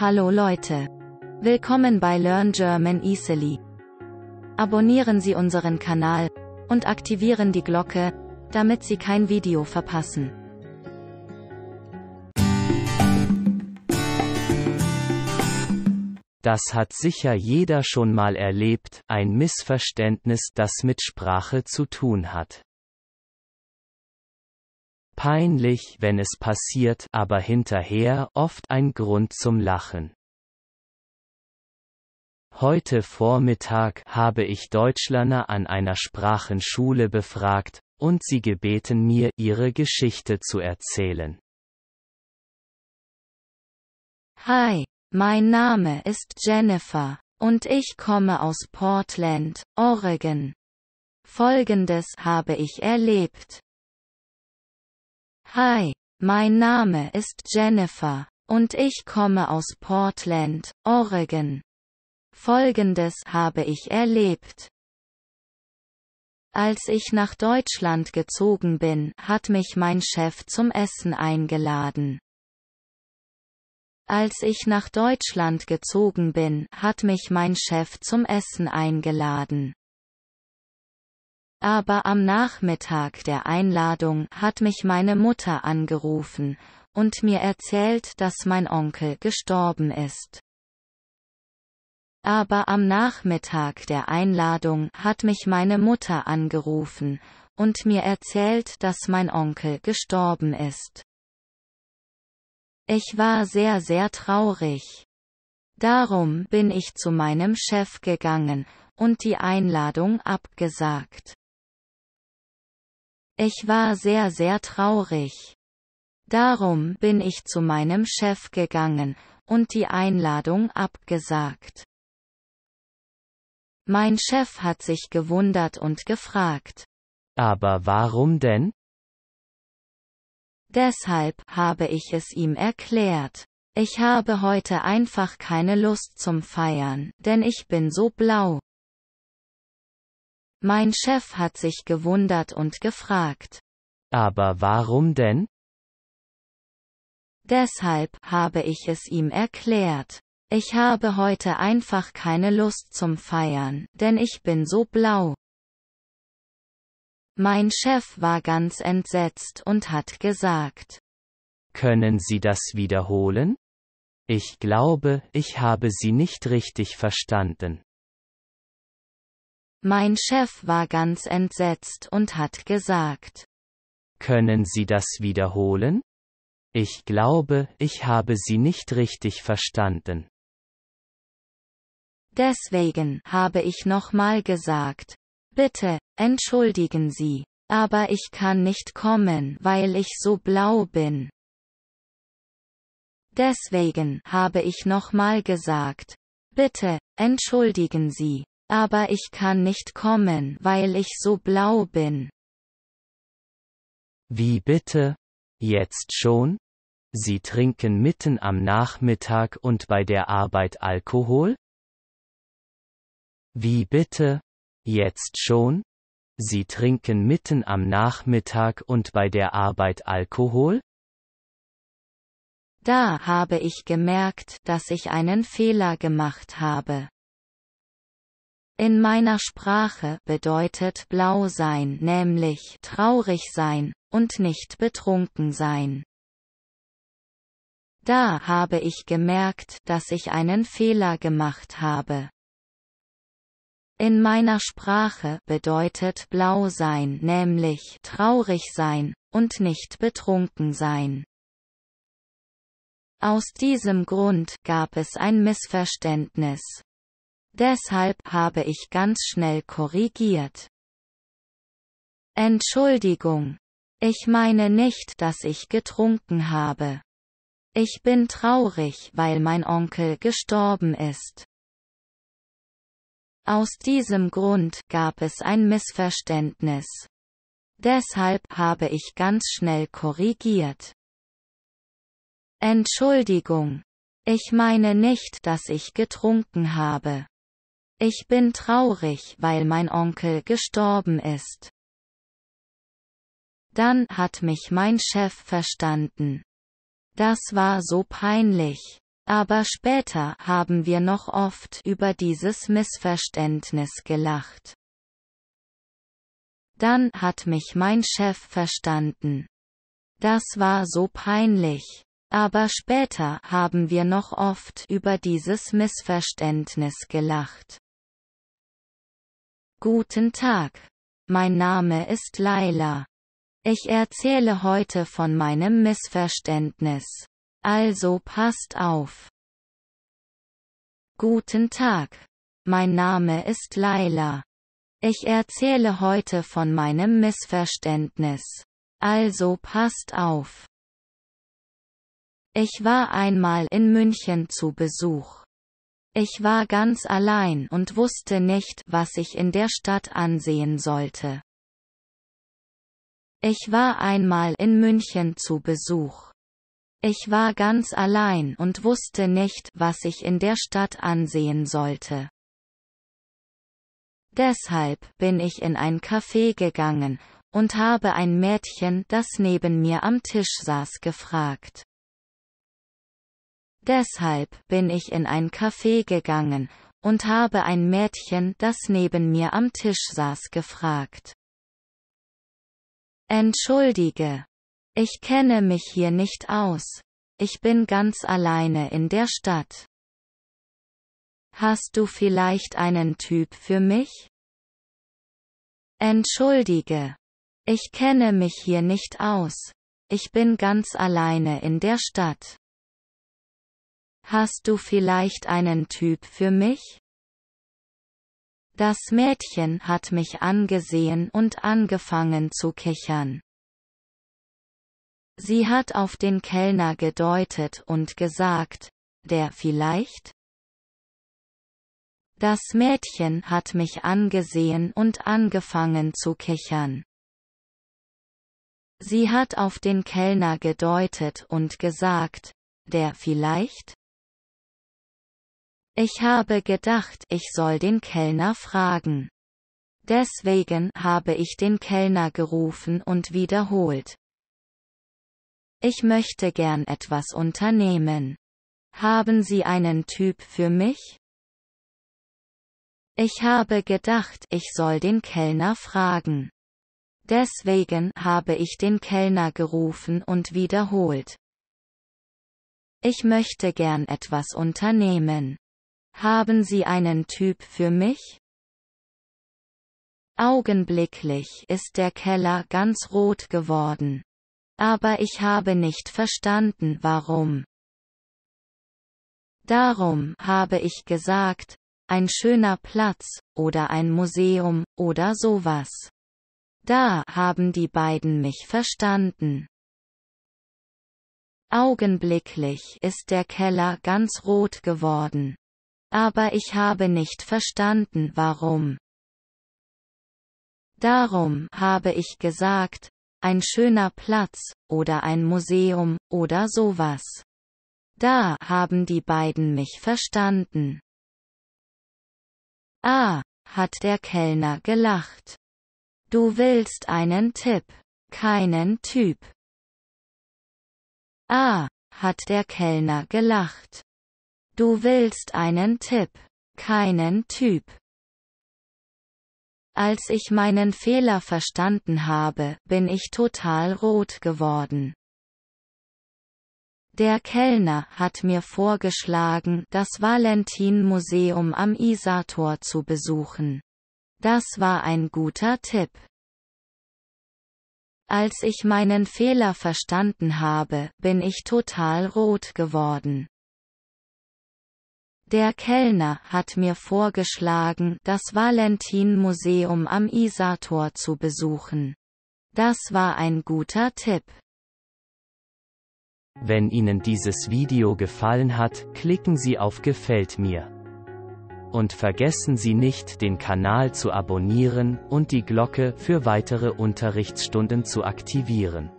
Hallo Leute. Willkommen bei Learn German Easily. Abonnieren Sie unseren Kanal und aktivieren die Glocke, damit Sie kein Video verpassen. Das hat sicher jeder schon mal erlebt, ein Missverständnis, das mit Sprache zu tun hat peinlich, wenn es passiert, aber hinterher oft ein Grund zum Lachen. Heute Vormittag habe ich Deutschlerner an einer Sprachenschule befragt, und sie gebeten mir, ihre Geschichte zu erzählen. Hi, mein Name ist Jennifer, und ich komme aus Portland, Oregon. Folgendes habe ich erlebt. Hi, mein Name ist Jennifer, und ich komme aus Portland, Oregon. Folgendes habe ich erlebt. Als ich nach Deutschland gezogen bin, hat mich mein Chef zum Essen eingeladen. Als ich nach Deutschland gezogen bin, hat mich mein Chef zum Essen eingeladen. Aber am Nachmittag der Einladung hat mich meine Mutter angerufen und mir erzählt, dass mein Onkel gestorben ist. Aber am Nachmittag der Einladung hat mich meine Mutter angerufen und mir erzählt, dass mein Onkel gestorben ist. Ich war sehr, sehr traurig. Darum bin ich zu meinem Chef gegangen und die Einladung abgesagt. Ich war sehr sehr traurig. Darum bin ich zu meinem Chef gegangen und die Einladung abgesagt. Mein Chef hat sich gewundert und gefragt. Aber warum denn? Deshalb habe ich es ihm erklärt. Ich habe heute einfach keine Lust zum Feiern, denn ich bin so blau. Mein Chef hat sich gewundert und gefragt. Aber warum denn? Deshalb habe ich es ihm erklärt. Ich habe heute einfach keine Lust zum Feiern, denn ich bin so blau. Mein Chef war ganz entsetzt und hat gesagt. Können Sie das wiederholen? Ich glaube, ich habe Sie nicht richtig verstanden. Mein Chef war ganz entsetzt und hat gesagt. Können Sie das wiederholen? Ich glaube, ich habe Sie nicht richtig verstanden. Deswegen habe ich nochmal gesagt. Bitte, entschuldigen Sie, aber ich kann nicht kommen, weil ich so blau bin. Deswegen habe ich nochmal gesagt. Bitte, entschuldigen Sie, aber ich kann nicht kommen, weil ich so blau bin. Wie bitte? Jetzt schon? Sie trinken mitten am Nachmittag und bei der Arbeit Alkohol? Wie bitte? Jetzt schon? Sie trinken mitten am Nachmittag und bei der Arbeit Alkohol? Da habe ich gemerkt, dass ich einen Fehler gemacht habe. In meiner Sprache bedeutet blau sein nämlich traurig sein, und nicht betrunken sein. Da habe ich gemerkt, dass ich einen Fehler gemacht habe. In meiner Sprache bedeutet blau sein nämlich traurig sein, und nicht betrunken sein. Aus diesem Grund gab es ein Missverständnis. Deshalb habe ich ganz schnell korrigiert. Entschuldigung. Ich meine nicht, dass ich getrunken habe. Ich bin traurig, weil mein Onkel gestorben ist. Aus diesem Grund gab es ein Missverständnis. Deshalb habe ich ganz schnell korrigiert. Entschuldigung. Ich meine nicht, dass ich getrunken habe. Ich bin traurig, weil mein Onkel gestorben ist. Dann hat mich mein Chef verstanden. Das war so peinlich. Aber später haben wir noch oft über dieses Missverständnis gelacht. Dann hat mich mein Chef verstanden. Das war so peinlich. Aber später haben wir noch oft über dieses Missverständnis gelacht. Guten Tag. Mein Name ist Laila. Ich erzähle heute von meinem Missverständnis. Also passt auf. Guten Tag. Mein Name ist Laila. Ich erzähle heute von meinem Missverständnis. Also passt auf. Ich war einmal in München zu Besuch. Ich war ganz allein und wusste nicht, was ich in der Stadt ansehen sollte. Ich war einmal in München zu Besuch. Ich war ganz allein und wusste nicht, was ich in der Stadt ansehen sollte. Deshalb bin ich in ein Café gegangen und habe ein Mädchen, das neben mir am Tisch saß, gefragt. Deshalb bin ich in ein Café gegangen und habe ein Mädchen, das neben mir am Tisch saß, gefragt. Entschuldige. Ich kenne mich hier nicht aus. Ich bin ganz alleine in der Stadt. Hast du vielleicht einen Typ für mich? Entschuldige. Ich kenne mich hier nicht aus. Ich bin ganz alleine in der Stadt. Hast du vielleicht einen Typ für mich? Das Mädchen hat mich angesehen und angefangen zu kichern. Sie hat auf den Kellner gedeutet und gesagt, der vielleicht? Das Mädchen hat mich angesehen und angefangen zu kichern. Sie hat auf den Kellner gedeutet und gesagt, der vielleicht? Ich habe gedacht, ich soll den Kellner fragen. Deswegen habe ich den Kellner gerufen und wiederholt. Ich möchte gern etwas unternehmen. Haben Sie einen Typ für mich? Ich habe gedacht, ich soll den Kellner fragen. Deswegen habe ich den Kellner gerufen und wiederholt. Ich möchte gern etwas unternehmen. Haben Sie einen Typ für mich? Augenblicklich ist der Keller ganz rot geworden. Aber ich habe nicht verstanden, warum. Darum habe ich gesagt, ein schöner Platz, oder ein Museum, oder sowas. Da haben die beiden mich verstanden. Augenblicklich ist der Keller ganz rot geworden aber ich habe nicht verstanden warum. Darum habe ich gesagt, ein schöner Platz, oder ein Museum, oder sowas. Da haben die beiden mich verstanden. Ah, hat der Kellner gelacht. Du willst einen Tipp, keinen Typ. Ah, hat der Kellner gelacht. Du willst einen Tipp, keinen Typ. Als ich meinen Fehler verstanden habe, bin ich total rot geworden. Der Kellner hat mir vorgeschlagen, das Valentin-Museum am Isator zu besuchen. Das war ein guter Tipp. Als ich meinen Fehler verstanden habe, bin ich total rot geworden. Der Kellner hat mir vorgeschlagen, das Valentin-Museum am Isator zu besuchen. Das war ein guter Tipp. Wenn Ihnen dieses Video gefallen hat, klicken Sie auf Gefällt mir. Und vergessen Sie nicht, den Kanal zu abonnieren und die Glocke für weitere Unterrichtsstunden zu aktivieren.